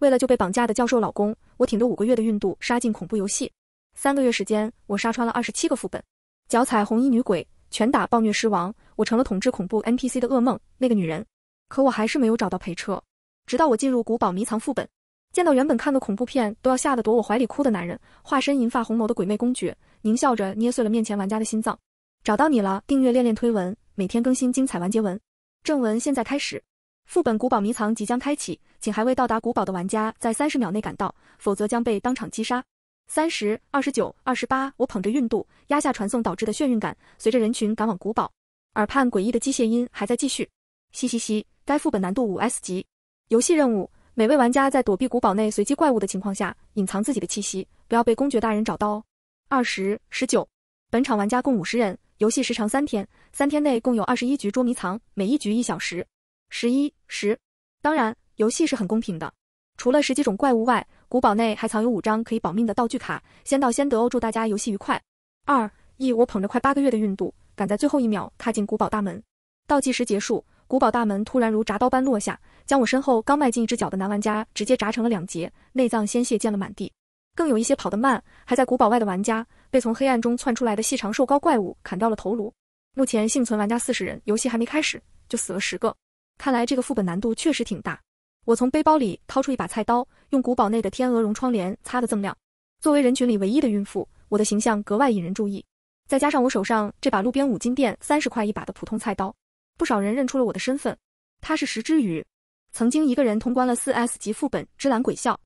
为了救被绑架的教授老公，我挺着五个月的孕肚杀进恐怖游戏。三个月时间，我杀穿了二十七个副本，脚踩红衣女鬼，拳打暴虐狮王，我成了统治恐怖 NPC 的噩梦。那个女人，可我还是没有找到陪车。直到我进入古堡迷藏副本，见到原本看个恐怖片都要吓得躲我怀里哭的男人，化身银发红眸的鬼魅公爵，狞笑着捏碎了面前玩家的心脏。找到你了！订阅恋恋推文，每天更新精彩完结文。正文现在开始。副本古堡迷藏即将开启，请还未到达古堡的玩家在三十秒内赶到，否则将被当场击杀。三十二十九二十八，我捧着孕度，压下传送导致的眩晕感，随着人群赶往古堡，耳畔诡异的机械音还在继续。嘻嘻嘻，该副本难度五 S 级。游戏任务：每位玩家在躲避古堡内随机怪物的情况下，隐藏自己的气息，不要被公爵大人找到哦。二十十九，本场玩家共五十人，游戏时长三天，三天内共有二十一局捉迷藏，每一局一小时。十一十，当然，游戏是很公平的。除了十几种怪物外，古堡内还藏有五张可以保命的道具卡，先到先得哦！祝大家游戏愉快。二一，我捧着快八个月的孕肚，赶在最后一秒踏进古堡大门。倒计时结束，古堡大门突然如铡刀般落下，将我身后刚迈进一只脚的男玩家直接铡成了两截，内脏鲜血溅了满地。更有一些跑得慢，还在古堡外的玩家，被从黑暗中窜出来的细长瘦高怪物砍掉了头颅。目前幸存玩家四十人，游戏还没开始就死了十个。看来这个副本难度确实挺大。我从背包里掏出一把菜刀，用古堡内的天鹅绒窗帘擦得锃亮。作为人群里唯一的孕妇，我的形象格外引人注意。再加上我手上这把路边五金店三十块一把的普通菜刀，不少人认出了我的身份。他是石之羽，曾经一个人通关了四 S 级副本芝兰鬼校。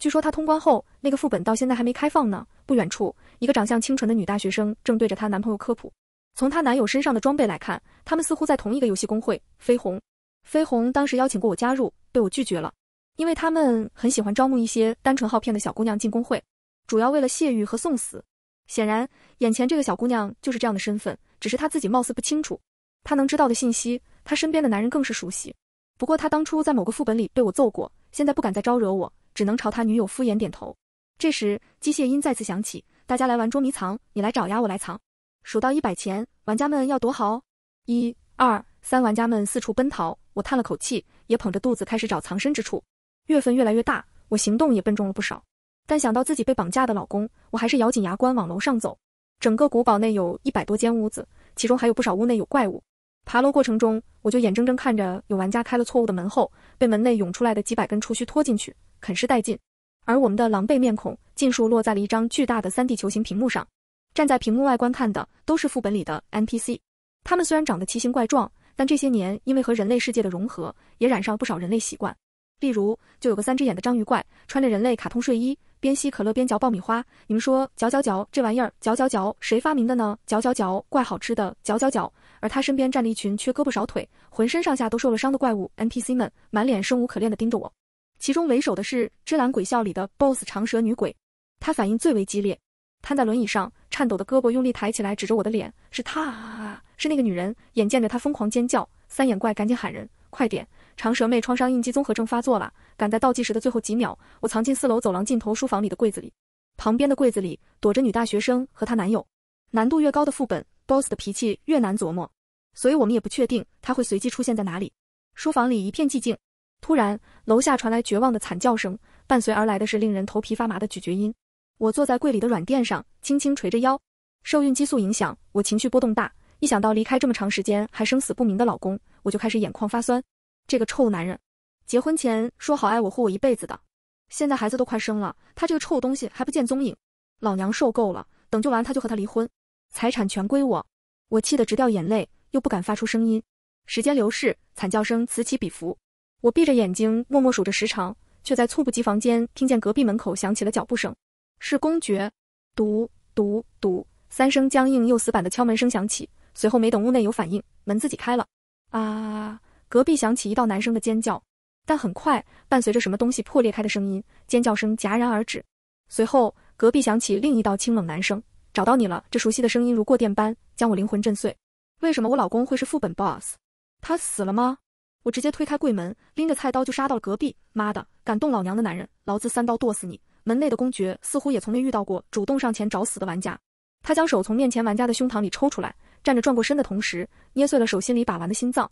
据说他通关后，那个副本到现在还没开放呢。不远处，一个长相清纯的女大学生正对着她男朋友科普。从她男友身上的装备来看，他们似乎在同一个游戏公会——绯红。飞鸿当时邀请过我加入，被我拒绝了，因为他们很喜欢招募一些单纯好骗的小姑娘进公会，主要为了泄欲和送死。显然，眼前这个小姑娘就是这样的身份，只是她自己貌似不清楚。她能知道的信息，她身边的男人更是熟悉。不过她当初在某个副本里被我揍过，现在不敢再招惹我，只能朝她女友敷衍点头。这时，机械音再次响起：“大家来玩捉迷藏，你来找呀，我来藏。数到一百前，玩家们要躲好。一、二、三，玩家们四处奔逃。”我叹了口气，也捧着肚子开始找藏身之处。月份越来越大，我行动也笨重了不少。但想到自己被绑架的老公，我还是咬紧牙关往楼上走。整个古堡内有一百多间屋子，其中还有不少屋内有怪物。爬楼过程中，我就眼睁睁看着有玩家开了错误的门后，被门内涌出来的几百根触须拖进去，啃食殆尽。而我们的狼狈面孔尽数落在了一张巨大的三 D 球形屏幕上。站在屏幕外观看的都是副本里的 NPC，他们虽然长得奇形怪状。但这些年，因为和人类世界的融合，也染上不少人类习惯。例如，就有个三只眼的章鱼怪，穿着人类卡通睡衣，边吸可乐边嚼爆米花。你们说嚼嚼嚼这玩意儿嚼嚼嚼谁发明的呢？嚼嚼嚼怪好吃的嚼嚼嚼。而他身边站着一群缺胳膊少腿、浑身上下都受了伤的怪物 NPC 们，满脸生无可恋地盯着我。其中为首的是《芝兰鬼笑》里的 BOSS 长舌女鬼，她反应最为激烈，瘫在轮椅上，颤抖的胳膊用力抬起来，指着我的脸，是她。是那个女人，眼见着她疯狂尖叫，三眼怪赶紧喊人，快点！长舌妹创伤应激综合症发作了，赶在倒计时的最后几秒，我藏进四楼走廊尽头书房里的柜子里，旁边的柜子里躲着女大学生和她男友。难度越高的副本，BOSS 的脾气越难琢磨，所以我们也不确定他会随机出现在哪里。书房里一片寂静，突然楼下传来绝望的惨叫声，伴随而来的是令人头皮发麻的咀嚼音。我坐在柜里的软垫上，轻轻垂着腰，受孕激素影响，我情绪波动大。一想到离开这么长时间还生死不明的老公，我就开始眼眶发酸。这个臭男人，结婚前说好爱我护我一辈子的，现在孩子都快生了，他这个臭东西还不见踪影。老娘受够了，等救完他就和他离婚，财产全归我。我气得直掉眼泪，又不敢发出声音。时间流逝，惨叫声此起彼伏。我闭着眼睛默默数着时长，却在猝不及防间听见隔壁门口响起了脚步声。是公爵，嘟嘟嘟，三声僵硬又死板的敲门声响起。随后没等屋内有反应，门自己开了。啊！隔壁响起一道男声的尖叫，但很快伴随着什么东西破裂开的声音，尖叫声戛然而止。随后隔壁响起另一道清冷男声：“找到你了。”这熟悉的声音如过电般将我灵魂震碎。为什么我老公会是副本 BOSS？他死了吗？我直接推开柜门，拎着菜刀就杀到了隔壁。妈的，敢动老娘的男人，老子三刀剁死你！门内的公爵似乎也从没遇到过主动上前找死的玩家，他将手从面前玩家的胸膛里抽出来。站着转过身的同时，捏碎了手心里把玩的心脏。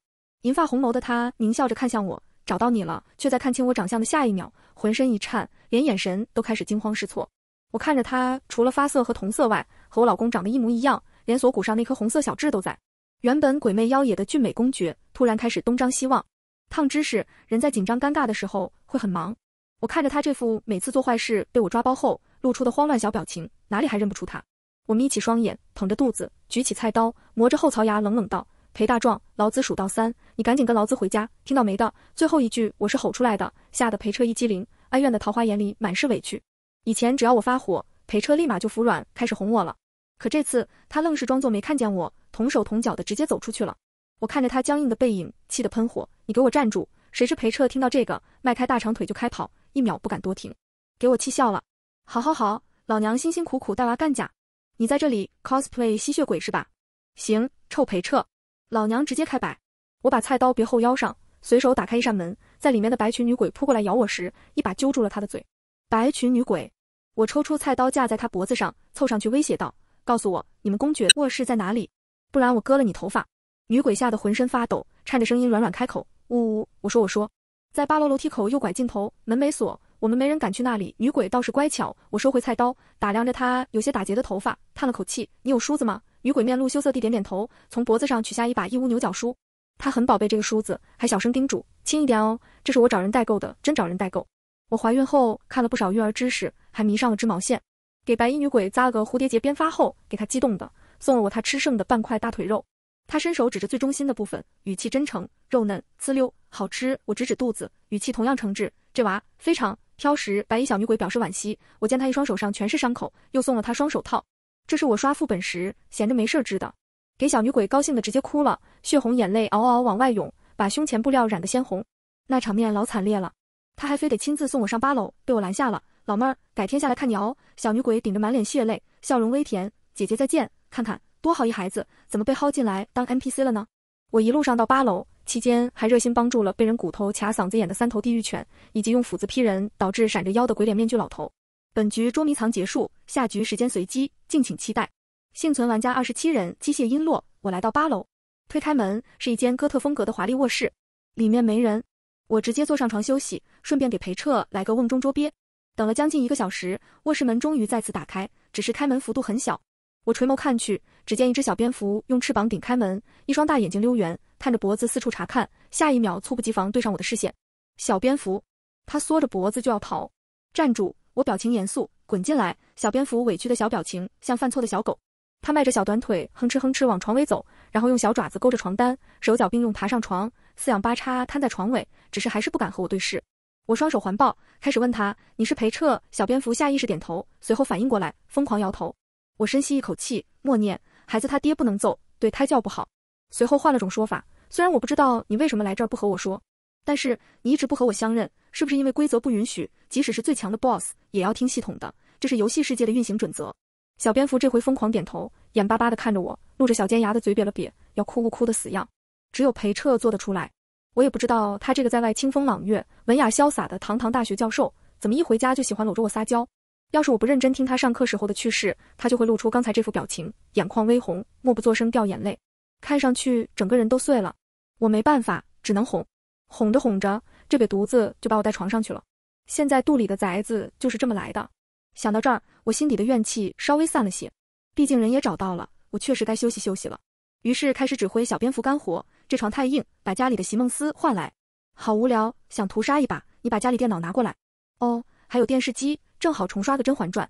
银发红眸的他狞笑着看向我，找到你了。却在看清我长相的下一秒，浑身一颤，连眼神都开始惊慌失措。我看着他，除了发色和瞳色外，和我老公长得一模一样，连锁骨上那颗红色小痣都在。原本鬼魅妖冶的俊美公爵，突然开始东张西望。烫知识，人在紧张尴尬的时候会很忙。我看着他这副每次做坏事被我抓包后露出的慌乱小表情，哪里还认不出他？我眯起双眼，捧着肚子，举起菜刀，磨着后槽牙，冷冷道：“裴大壮，劳资数到三，你赶紧跟劳资回家，听到没的？”最后一句我是吼出来的，吓得裴彻一激灵，哀怨的桃花眼里满是委屈。以前只要我发火，裴彻立马就服软，开始哄我了。可这次他愣是装作没看见我，同手同脚的直接走出去了。我看着他僵硬的背影，气得喷火：“你给我站住！”谁知裴彻听到这个，迈开大长腿就开跑，一秒不敢多停，给我气笑了。好好好，老娘辛辛苦苦带娃干架。你在这里 cosplay 吸血鬼是吧？行，臭裴彻，老娘直接开摆！我把菜刀别后腰上，随手打开一扇门，在里面的白裙女鬼扑过来咬我时，一把揪住了她的嘴。白裙女鬼，我抽出菜刀架在她脖子上，凑上去威胁道：“告诉我，你们公爵卧室在哪里？不然我割了你头发！”女鬼吓得浑身发抖，颤着声音软软开口：“呜呜，我说我说，在八楼楼梯口右拐尽头，门没锁。”我们没人敢去那里，女鬼倒是乖巧。我收回菜刀，打量着她有些打结的头发，叹了口气：“你有梳子吗？”女鬼面露羞涩地点点头，从脖子上取下一把义乌牛角梳。她很宝贝这个梳子，还小声叮嘱：“轻一点哦，这是我找人代购的，真找人代购。”我怀孕后看了不少育儿知识，还迷上了织毛线，给白衣女鬼扎了个蝴蝶结编发后，给她激动的送了我她吃剩的半块大腿肉。她伸手指着最中心的部分，语气真诚：“肉嫩，滋溜，好吃。”我指指肚子，语气同样诚挚：“这娃非常。”挑食白衣小女鬼表示惋惜，我见她一双手上全是伤口，又送了她双手套，这是我刷副本时闲着没事儿织的。给小女鬼高兴的直接哭了，血红眼泪嗷嗷往外涌，把胸前布料染得鲜红，那场面老惨烈了。她还非得亲自送我上八楼，被我拦下了。老妹儿，改天下来看你哦。小女鬼顶着满脸血泪，笑容微甜，姐姐再见。看看多好一孩子，怎么被薅进来当 NPC 了呢？我一路上到八楼。期间还热心帮助了被人骨头卡嗓子眼的三头地狱犬，以及用斧子劈人导致闪着腰的鬼脸面具老头。本局捉迷藏结束，下局时间随机，敬请期待。幸存玩家二十七人，机械璎珞。我来到八楼，推开门是一间哥特风格的华丽卧室，里面没人。我直接坐上床休息，顺便给裴彻来个瓮中捉鳖。等了将近一个小时，卧室门终于再次打开，只是开门幅度很小。我垂眸看去，只见一只小蝙蝠用翅膀顶开门，一双大眼睛溜圆，探着脖子四处查看。下一秒，猝不及防对上我的视线。小蝙蝠，它缩着脖子就要跑，站住！我表情严肃，滚进来！小蝙蝠委屈的小表情，像犯错的小狗。它迈着小短腿，哼哧哼哧往床尾走，然后用小爪子勾着床单，手脚并用爬上床，四仰八叉瘫在床尾，只是还是不敢和我对视。我双手环抱，开始问他，你是裴彻？小蝙蝠下意识点头，随后反应过来，疯狂摇头。我深吸一口气，默念：“孩子他爹不能揍，对胎教不好。”随后换了种说法：“虽然我不知道你为什么来这儿，不和我说，但是你一直不和我相认，是不是因为规则不允许？即使是最强的 boss 也要听系统的，这是游戏世界的运行准则。”小蝙蝠这回疯狂点头，眼巴巴地看着我，露着小尖牙的嘴瘪了瘪，要哭不哭的死样。只有裴彻做得出来。我也不知道他这个在外清风朗月、文雅潇洒的堂堂大学教授，怎么一回家就喜欢搂着我撒娇。要是我不认真听他上课时候的趣事，他就会露出刚才这副表情，眼眶微红，默不作声掉眼泪，看上去整个人都碎了。我没办法，只能哄，哄着哄着，这瘪犊子就把我带床上去了。现在肚里的崽子就是这么来的。想到这儿，我心底的怨气稍微散了些。毕竟人也找到了，我确实该休息休息了。于是开始指挥小蝙蝠干活。这床太硬，把家里的席梦思换来。好无聊，想屠杀一把，你把家里电脑拿过来。哦，还有电视机。正好重刷个《甄嬛传》，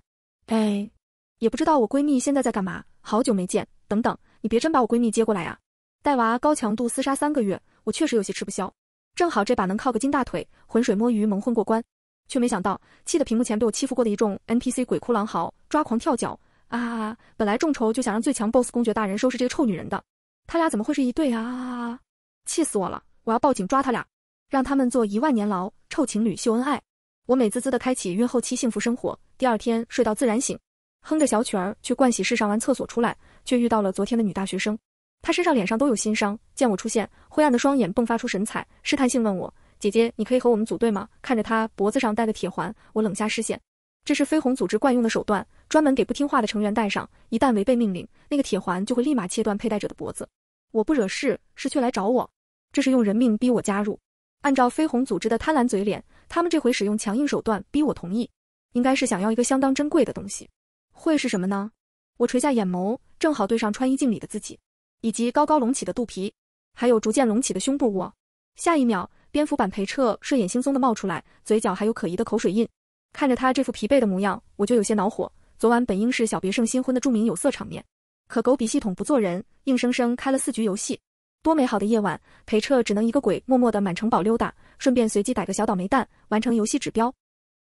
哎，也不知道我闺蜜现在在干嘛，好久没见。等等，你别真把我闺蜜接过来啊！带娃高强度厮杀三个月，我确实有些吃不消。正好这把能靠个金大腿，浑水摸鱼蒙混过关。却没想到，气得屏幕前被我欺负过的一众 NPC 鬼哭狼嚎，抓狂跳脚啊！本来众筹就想让最强 Boss 公爵大人收拾这个臭女人的，他俩怎么会是一对啊？气死我了！我要报警抓他俩，让他们做一万年牢！臭情侣秀恩爱。我美滋滋地开启孕后期幸福生活。第二天睡到自然醒，哼着小曲儿去盥洗室上完厕所出来，却遇到了昨天的女大学生。她身上脸上都有新伤，见我出现，灰暗的双眼迸发出神采，试探性问我：“姐姐，你可以和我们组队吗？”看着她脖子上戴的铁环，我冷下视线。这是飞鸿组织惯用的手段，专门给不听话的成员戴上。一旦违背命令，那个铁环就会立马切断佩戴者的脖子。我不惹事，是却来找我，这是用人命逼我加入。按照飞鸿组织的贪婪嘴脸。他们这回使用强硬手段逼我同意，应该是想要一个相当珍贵的东西，会是什么呢？我垂下眼眸，正好对上穿衣镜里的自己，以及高高隆起的肚皮，还有逐渐隆起的胸部。我下一秒，蝙蝠版裴彻睡眼惺忪的冒出来，嘴角还有可疑的口水印。看着他这副疲惫的模样，我就有些恼火。昨晚本应是小别胜新婚的著名有色场面，可狗比系统不做人，硬生生开了四局游戏。多美好的夜晚，裴彻只能一个鬼，默默地满城堡溜达，顺便随机逮个小倒霉蛋，完成游戏指标。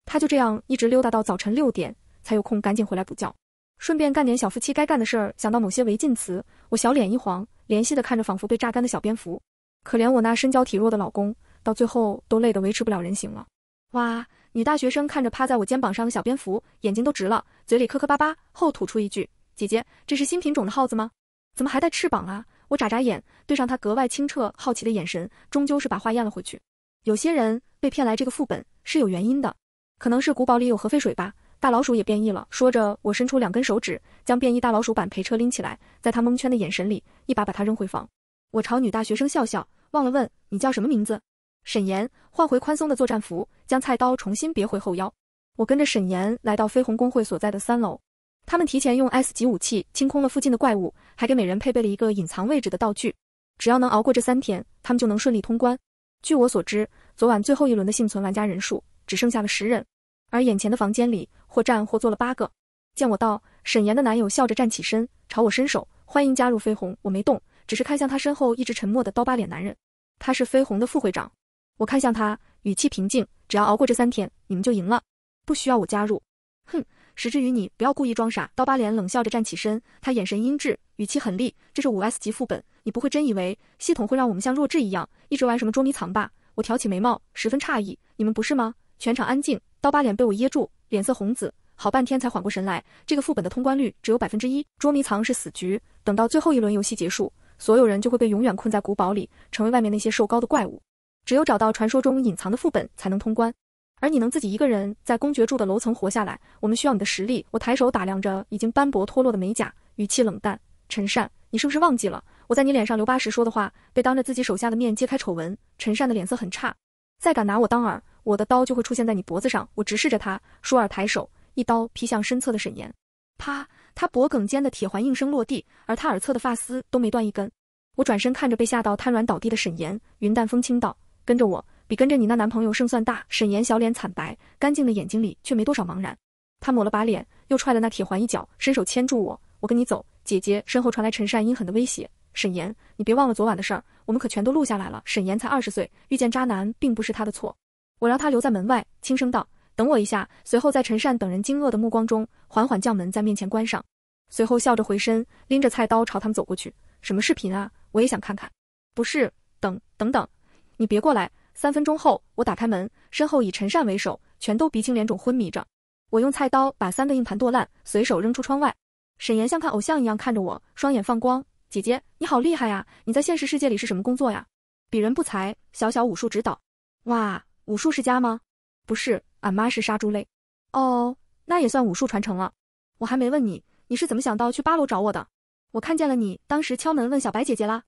他就这样一直溜达到早晨六点，才有空赶紧回来补觉，顺便干点小夫妻该干的事儿。想到某些违禁词，我小脸一黄，怜惜的看着仿佛被榨干的小蝙蝠。可怜我那身娇体弱的老公，到最后都累得维持不了人形了。哇，女大学生看着趴在我肩膀上的小蝙蝠，眼睛都直了，嘴里磕磕巴巴后吐出一句：“姐姐，这是新品种的耗子吗？怎么还带翅膀啊？”我眨眨眼，对上他格外清澈、好奇的眼神，终究是把话咽了回去。有些人被骗来这个副本是有原因的，可能是古堡里有核废水吧，大老鼠也变异了。说着，我伸出两根手指，将变异大老鼠版陪车拎起来，在他蒙圈的眼神里，一把把他扔回房。我朝女大学生笑笑，忘了问你叫什么名字。沈岩换回宽松的作战服，将菜刀重新别回后腰。我跟着沈岩来到飞鸿工会所在的三楼。他们提前用 S 级武器清空了附近的怪物，还给每人配备了一个隐藏位置的道具。只要能熬过这三天，他们就能顺利通关。据我所知，昨晚最后一轮的幸存玩家人数只剩下了十人，而眼前的房间里或站或坐了八个。见我到，沈岩的男友笑着站起身，朝我伸手，欢迎加入飞鸿。我没动，只是看向他身后一直沉默的刀疤脸男人，他是飞鸿的副会长。我看向他，语气平静，只要熬过这三天，你们就赢了，不需要我加入。哼。实质于你，不要故意装傻。刀疤脸冷笑着站起身，他眼神阴鸷，语气狠厉。这是五 S 级副本，你不会真以为系统会让我们像弱智一样，一直玩什么捉迷藏吧？我挑起眉毛，十分诧异。你们不是吗？全场安静。刀疤脸被我噎住，脸色红紫，好半天才缓过神来。这个副本的通关率只有百分之一，捉迷藏是死局。等到最后一轮游戏结束，所有人就会被永远困在古堡里，成为外面那些瘦高的怪物。只有找到传说中隐藏的副本，才能通关。而你能自己一个人在公爵住的楼层活下来，我们需要你的实力。我抬手打量着已经斑驳脱落的美甲，语气冷淡：“陈善，你是不是忘记了我在你脸上留疤时说的话？被当着自己手下的面揭开丑闻。”陈善的脸色很差，再敢拿我当饵，我的刀就会出现在你脖子上。我直视着他，舒尔抬手，一刀劈向身侧的沈岩，啪，他脖颈间的铁环应声落地，而他耳侧的发丝都没断一根。我转身看着被吓到瘫软倒地的沈岩，云淡风轻道：“跟着我。”比跟着你那男朋友胜算大。沈岩小脸惨白，干净的眼睛里却没多少茫然。他抹了把脸，又踹了那铁环一脚，伸手牵住我：“我跟你走。”姐姐身后传来陈善阴狠的威胁：“沈岩，你别忘了昨晚的事儿，我们可全都录下来了。”沈岩才二十岁，遇见渣男并不是他的错。我让他留在门外，轻声道：“等我一下。”随后在陈善等人惊愕的目光中，缓缓将门在面前关上，随后笑着回身，拎着菜刀朝他们走过去：“什么视频啊？我也想看看。”“不是，等，等等，你别过来。”三分钟后，我打开门，身后以陈善为首，全都鼻青脸肿、昏迷着。我用菜刀把三个硬盘剁烂，随手扔出窗外。沈岩像看偶像一样看着我，双眼放光：“姐姐，你好厉害呀！你在现实世界里是什么工作呀？”“鄙人不才，小小武术指导。”“哇，武术世家吗？”“不是，俺妈是杀猪类。”“哦，那也算武术传承了。”“我还没问你，你是怎么想到去八楼找我的？”“我看见了你，当时敲门问小白姐姐啦，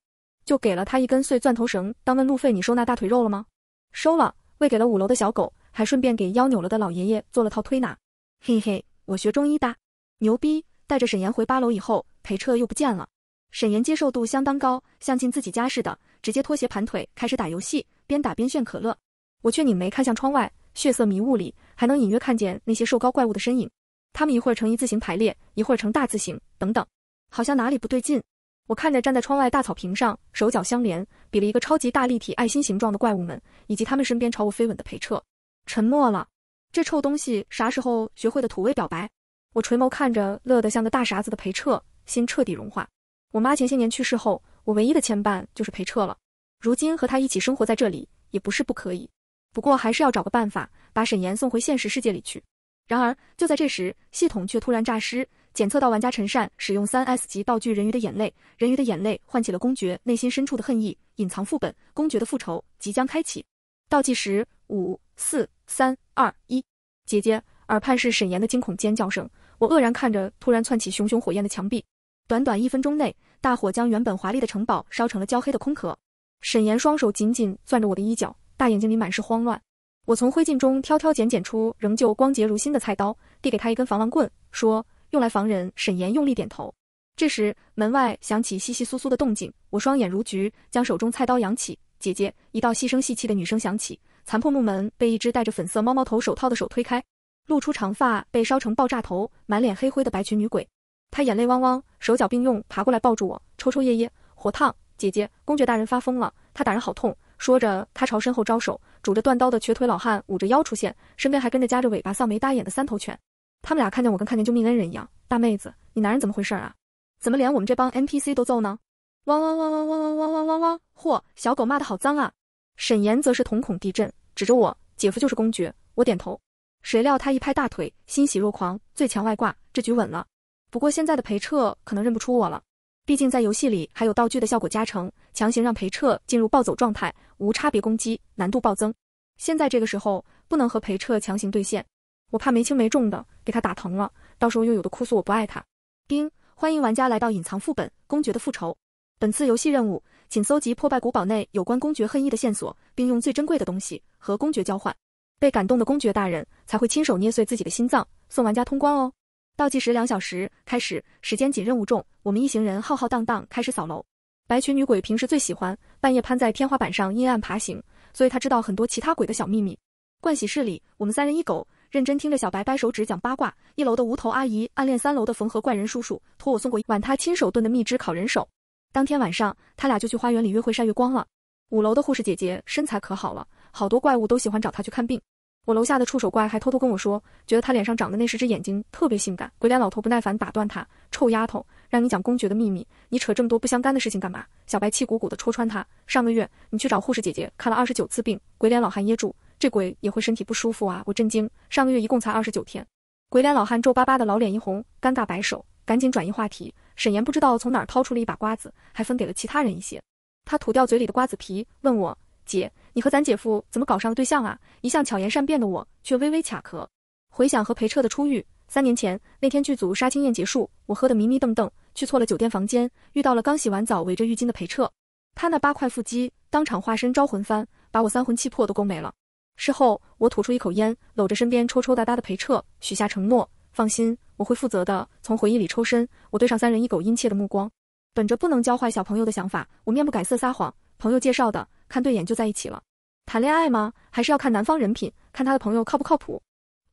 就给了她一根碎钻头绳当问路费。你收纳大腿肉了吗？”收了，喂给了五楼的小狗，还顺便给腰扭了的老爷爷做了套推拿。嘿嘿，我学中医的，牛逼！带着沈岩回八楼以后，裴彻又不见了。沈岩接受度相当高，像进自己家似的，直接脱鞋盘腿开始打游戏，边打边炫可乐。我却拧眉看向窗外，血色迷雾里还能隐约看见那些瘦高怪物的身影。他们一会儿成一字形排列，一会儿成大字形，等等，好像哪里不对劲。我看着站在窗外大草坪上，手脚相连，比了一个超级大立体爱心形状的怪物们，以及他们身边朝我飞吻的裴彻，沉默了。这臭东西啥时候学会的土味表白？我垂眸看着，乐得像个大傻子的裴彻，心彻底融化。我妈前些年去世后，我唯一的牵绊就是裴彻了。如今和他一起生活在这里，也不是不可以。不过还是要找个办法，把沈岩送回现实世界里去。然而就在这时，系统却突然诈尸。检测到玩家陈善使用三 S 级道具“人鱼的眼泪”，人鱼的眼泪唤起了公爵内心深处的恨意，隐藏副本公爵的复仇即将开启。倒计时：五、四、三、二、一。姐姐耳畔是沈岩的惊恐尖叫声，我愕然看着突然窜起熊熊火焰的墙壁。短短一分钟内，大火将原本华丽的城堡烧成了焦黑的空壳。沈岩双手紧紧攥着我的衣角，大眼睛里满是慌乱。我从灰烬中挑挑拣拣出仍旧光洁如新的菜刀，递给他一根防狼棍，说。用来防人。沈岩用力点头。这时，门外响起窸窸窣窣的动静。我双眼如菊，将手中菜刀扬起。姐姐，一道细声细气的女声响起，残破木门被一只戴着粉色猫猫头手套的手推开，露出长发被烧成爆炸头、满脸黑灰的白裙女鬼。她眼泪汪汪，手脚并用爬过来抱住我，抽抽噎噎，火烫。姐姐，公爵大人发疯了，他打人好痛。说着，他朝身后招手，拄着断刀的瘸腿老汉捂着腰出现，身边还跟着夹着尾巴、丧眉耷眼的三头犬。他们俩看见我跟看见救命恩人一样，大妹子，你男人怎么回事啊？怎么连我们这帮 NPC 都揍呢？汪汪汪汪汪汪汪汪汪汪！嚯，小狗骂的好脏啊！沈岩则是瞳孔地震，指着我，姐夫就是公爵。我点头。谁料他一拍大腿，欣喜若狂，最强外挂，这局稳了。不过现在的裴彻可能认不出我了，毕竟在游戏里还有道具的效果加成，强行让裴彻进入暴走状态，无差别攻击，难度暴增。现在这个时候，不能和裴彻强行对线。我怕没轻没重的给他打疼了，到时候又有的哭诉我不爱他。丁，欢迎玩家来到隐藏副本《公爵的复仇》。本次游戏任务，请搜集破败古堡内有关公爵恨意的线索，并用最珍贵的东西和公爵交换。被感动的公爵大人才会亲手捏碎自己的心脏，送玩家通关哦。倒计时两小时开始，时间紧任务重，我们一行人浩浩荡荡开始扫楼。白裙女鬼平时最喜欢半夜攀在天花板上阴暗爬行，所以她知道很多其他鬼的小秘密。盥洗室里，我们三人一狗。认真听着小白掰手指讲八卦，一楼的无头阿姨暗恋三楼的缝合怪人叔叔，托我送过一碗他亲手炖的蜜汁烤人手。当天晚上，他俩就去花园里约会晒月光了。五楼的护士姐姐身材可好了，好多怪物都喜欢找她去看病。我楼下的触手怪还偷偷跟我说，觉得他脸上长的那十只眼睛特别性感。鬼脸老头不耐烦打断他：“臭丫头，让你讲公爵的秘密，你扯这么多不相干的事情干嘛？”小白气鼓鼓地戳穿他：“上个月你去找护士姐姐看了二十九次病。”鬼脸老汉噎住。这鬼也会身体不舒服啊！我震惊，上个月一共才二十九天。鬼脸老汉皱巴巴的老脸一红，尴尬摆手，赶紧转移话题。沈岩不知道从哪儿掏出了一把瓜子，还分给了其他人一些。他吐掉嘴里的瓜子皮，问我：“姐，你和咱姐夫怎么搞上了对象啊？”一向巧言善辩的我却微微卡壳。回想和裴彻的初遇，三年前那天剧组杀青宴结束，我喝得迷迷瞪瞪，去错了酒店房间，遇到了刚洗完澡围着浴巾的裴彻，他那八块腹肌当场化身招魂幡，把我三魂七魄都勾没了。事后，我吐出一口烟，搂着身边抽抽搭搭的裴彻，许下承诺：放心，我会负责的。从回忆里抽身，我对上三人一狗殷切的目光。本着不能教坏小朋友的想法，我面不改色撒谎：朋友介绍的，看对眼就在一起了。谈恋爱吗？还是要看男方人品，看他的朋友靠不靠谱？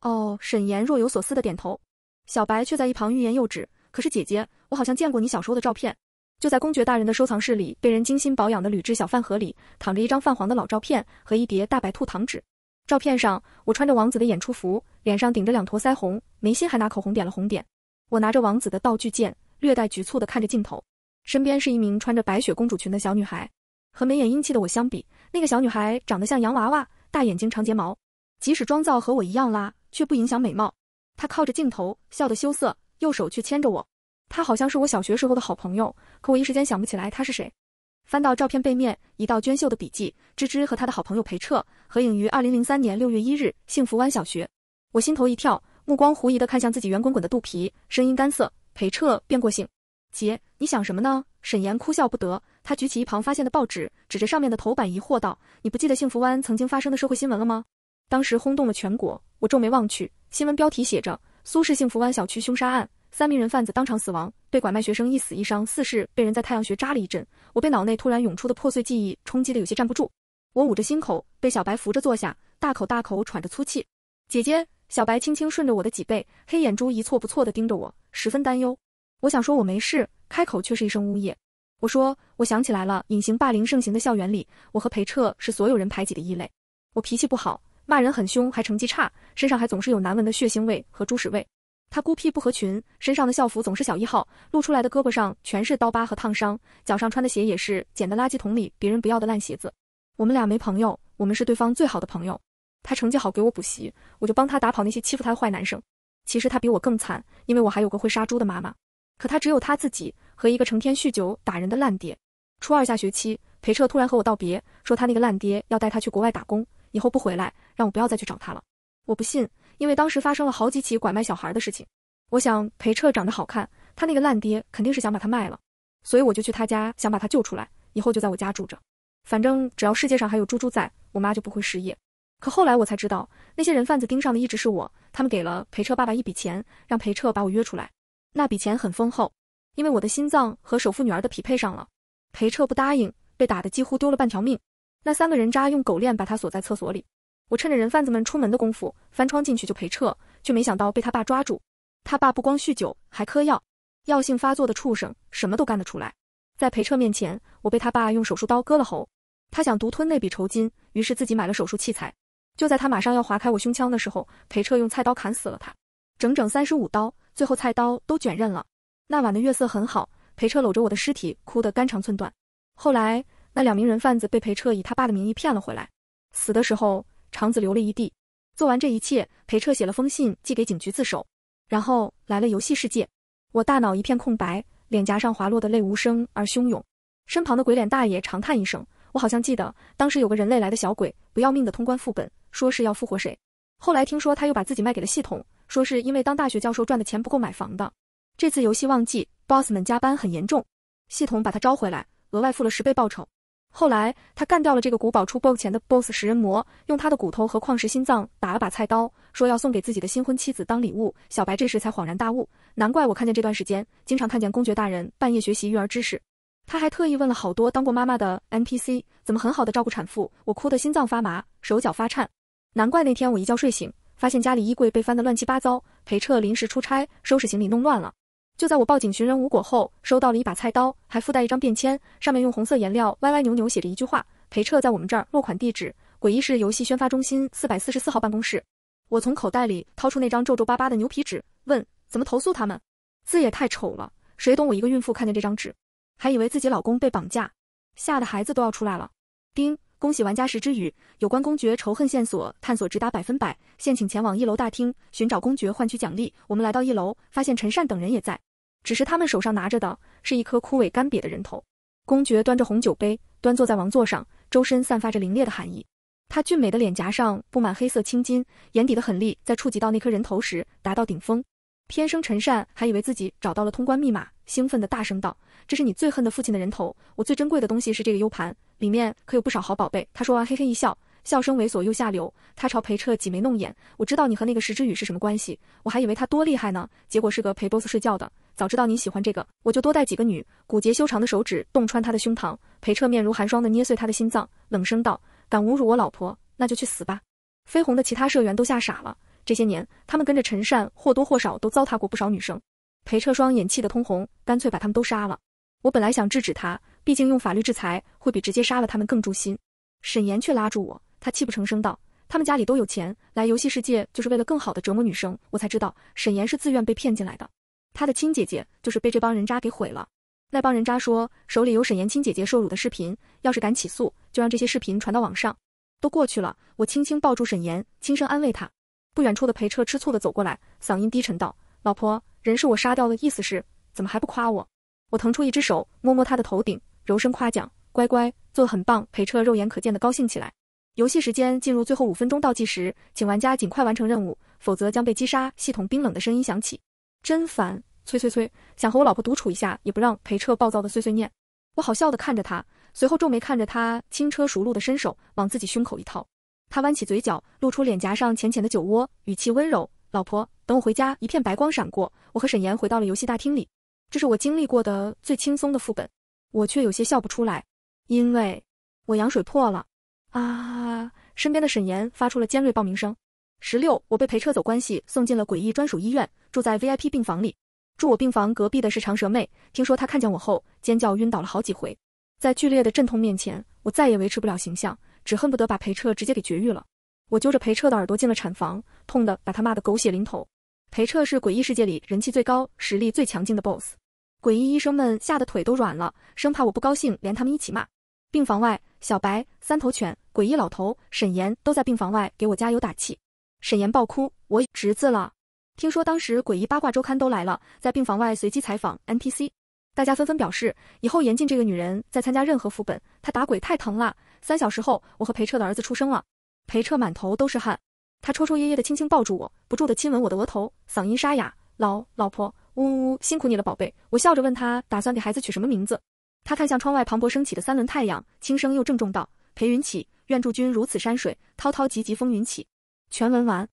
哦，沈岩若有所思的点头，小白却在一旁欲言又止。可是姐姐，我好像见过你小时候的照片，就在公爵大人的收藏室里，被人精心保养的铝制小饭盒里，躺着一张泛黄的老照片和一叠大白兔糖纸。照片上，我穿着王子的演出服，脸上顶着两坨腮红，眉心还拿口红点了红点。我拿着王子的道具剑，略带局促地看着镜头，身边是一名穿着白雪公主裙的小女孩。和眉眼英气的我相比，那个小女孩长得像洋娃娃，大眼睛长睫毛，即使妆造和我一样拉，却不影响美貌。她靠着镜头笑得羞涩，右手却牵着我。她好像是我小学时候的好朋友，可我一时间想不起来她是谁。翻到照片背面，一道娟秀的笔记：芝芝和他的好朋友裴彻合影于二零零三年六月一日幸福湾小学。我心头一跳，目光狐疑的看向自己圆滚滚的肚皮，声音干涩。裴彻变过性，姐，你想什么呢？沈岩哭笑不得，他举起一旁发现的报纸，指着上面的头版疑惑道：“你不记得幸福湾曾经发生的社会新闻了吗？当时轰动了全国。”我皱眉望去，新闻标题写着《苏氏幸福湾小区凶杀案》。三名人贩子当场死亡，被拐卖学生一死一伤，四是被人在太阳穴扎了一针。我被脑内突然涌出的破碎记忆冲击的有些站不住，我捂着心口，被小白扶着坐下，大口大口喘着粗气。姐姐，小白轻轻顺着我的脊背，黑眼珠一错不错的盯着我，十分担忧。我想说我没事，开口却是一声呜咽。我说我想起来了，隐形霸凌盛行的校园里，我和裴彻是所有人排挤的异类。我脾气不好，骂人很凶，还成绩差，身上还总是有难闻的血腥味和猪屎味。他孤僻不合群，身上的校服总是小一号，露出来的胳膊上全是刀疤和烫伤，脚上穿的鞋也是捡的垃圾桶里别人不要的烂鞋子。我们俩没朋友，我们是对方最好的朋友。他成绩好，给我补习，我就帮他打跑那些欺负他的坏男生。其实他比我更惨，因为我还有个会杀猪的妈妈，可他只有他自己和一个成天酗酒打人的烂爹。初二下学期，裴彻突然和我道别，说他那个烂爹要带他去国外打工，以后不回来，让我不要再去找他了。我不信。因为当时发生了好几起拐卖小孩的事情，我想裴彻长得好看，他那个烂爹肯定是想把他卖了，所以我就去他家想把他救出来，以后就在我家住着。反正只要世界上还有猪猪在，我妈就不会失业。可后来我才知道，那些人贩子盯上的一直是我，他们给了裴彻爸爸一笔钱，让裴彻把我约出来。那笔钱很丰厚，因为我的心脏和首富女儿的匹配上了。裴彻不答应，被打得几乎丢了半条命。那三个人渣用狗链把他锁在厕所里。我趁着人贩子们出门的功夫，翻窗进去就裴彻，却没想到被他爸抓住。他爸不光酗酒，还嗑药，药性发作的畜生什么都干得出来。在裴彻面前，我被他爸用手术刀割了喉。他想独吞那笔酬金，于是自己买了手术器材。就在他马上要划开我胸腔的时候，裴彻用菜刀砍死了他，整整三十五刀，最后菜刀都卷刃了。那晚的月色很好，裴彻搂着我的尸体哭得肝肠寸断。后来那两名人贩子被裴彻以他爸的名义骗了回来，死的时候。肠子流了一地，做完这一切，裴彻写了封信寄给警局自首，然后来了游戏世界。我大脑一片空白，脸颊上滑落的泪无声而汹涌。身旁的鬼脸大爷长叹一声：“我好像记得当时有个人类来的小鬼，不要命的通关副本，说是要复活谁。后来听说他又把自己卖给了系统，说是因为当大学教授赚的钱不够买房的。这次游戏旺季，boss 们加班很严重，系统把他招回来，额外付了十倍报酬。”后来，他干掉了这个古堡出 boss 前的 boss 食人魔，用他的骨头和矿石心脏打了把菜刀，说要送给自己的新婚妻子当礼物。小白这时才恍然大悟，难怪我看见这段时间，经常看见公爵大人半夜学习育儿知识。他还特意问了好多当过妈妈的 NPC 怎么很好的照顾产妇，我哭得心脏发麻，手脚发颤。难怪那天我一觉睡醒，发现家里衣柜被翻得乱七八糟，裴彻临时出差，收拾行李弄乱了。就在我报警寻人无果后，收到了一把菜刀，还附带一张便签，上面用红色颜料歪歪扭扭写着一句话：“裴彻在我们这儿落款地址，诡异是游戏宣发中心四百四十四号办公室。”我从口袋里掏出那张皱皱巴巴的牛皮纸，问：“怎么投诉他们？字也太丑了，谁懂？我一个孕妇看见这张纸，还以为自己老公被绑架，吓得孩子都要出来了。”丁。恭喜玩家石之雨，有关公爵仇恨线索探索直达百分百，现请前往一楼大厅寻找公爵换取奖励。我们来到一楼，发现陈善等人也在，只是他们手上拿着的是一颗枯萎干瘪的人头。公爵端着红酒杯，端坐在王座上，周身散发着凌冽的寒意。他俊美的脸颊上布满黑色青筋，眼底的狠戾在触及到那颗人头时达到顶峰。天生陈善还以为自己找到了通关密码，兴奋地大声道：“这是你最恨的父亲的人头，我最珍贵的东西是这个 U 盘，里面可有不少好宝贝。”他说完嘿嘿一笑，笑声猥琐又下流。他朝裴彻挤眉弄眼：“我知道你和那个石之宇是什么关系，我还以为他多厉害呢，结果是个陪 boss 睡觉的。早知道你喜欢这个，我就多带几个女。”骨节修长的手指洞穿他的胸膛，裴彻面如寒霜地捏碎他的心脏，冷声道：“敢侮辱我老婆，那就去死吧！”绯红的其他社员都吓傻了。这些年，他们跟着陈善或多或少都糟蹋过不少女生。裴彻双眼气得通红，干脆把他们都杀了。我本来想制止他，毕竟用法律制裁会比直接杀了他们更诛心。沈岩却拉住我，他泣不成声道：“他们家里都有钱，来游戏世界就是为了更好的折磨女生。”我才知道，沈岩是自愿被骗进来的。他的亲姐姐就是被这帮人渣给毁了。那帮人渣说手里有沈岩亲姐姐受辱的视频，要是敢起诉，就让这些视频传到网上。都过去了，我轻轻抱住沈岩，轻声安慰他。不远处的裴彻吃醋的走过来，嗓音低沉道：“老婆，人是我杀掉的，意思是怎么还不夸我？”我腾出一只手摸摸他的头顶，柔声夸奖：“乖乖，做的很棒。”裴彻肉眼可见的高兴起来。游戏时间进入最后五分钟倒计时，请玩家尽快完成任务，否则将被击杀。系统冰冷的声音响起。真烦，催催催！想和我老婆独处一下，也不让裴彻暴躁的碎碎念。我好笑的看着他，随后皱眉看着他轻车熟路的伸手往自己胸口一掏。他弯起嘴角，露出脸颊上浅浅的酒窝，语气温柔：“老婆，等我回家。”一片白光闪过，我和沈岩回到了游戏大厅里。这是我经历过的最轻松的副本，我却有些笑不出来，因为我羊水破了。啊！身边的沈岩发出了尖锐爆鸣声。十六，我被陪撤走关系，送进了诡异专属医院，住在 VIP 病房里。住我病房隔壁的是长蛇妹，听说她看见我后尖叫晕倒了好几回。在剧烈的阵痛面前，我再也维持不了形象。只恨不得把裴彻直接给绝育了。我揪着裴彻的耳朵进了产房，痛得把他骂得狗血淋头。裴彻是诡异世界里人气最高、实力最强劲的 boss，诡异医生们吓得腿都软了，生怕我不高兴，连他们一起骂。病房外，小白、三头犬、诡异老头、沈岩都在病房外给我加油打气。沈岩爆哭，我侄子了。听说当时诡异八卦周刊都来了，在病房外随机采访 NPC，大家纷纷表示以后严禁这个女人再参加任何副本，她打鬼太疼了。三小时后，我和裴彻的儿子出生了。裴彻满头都是汗，他抽抽噎噎的轻轻抱住我，不住的亲吻我的额头，嗓音沙哑。老老婆，呜呜，辛苦你了，宝贝。我笑着问他，打算给孩子取什么名字。他看向窗外磅礴升起的三轮太阳，轻声又郑重道：“裴云起，愿祝君如此山水，滔滔急急风云起。”全文完。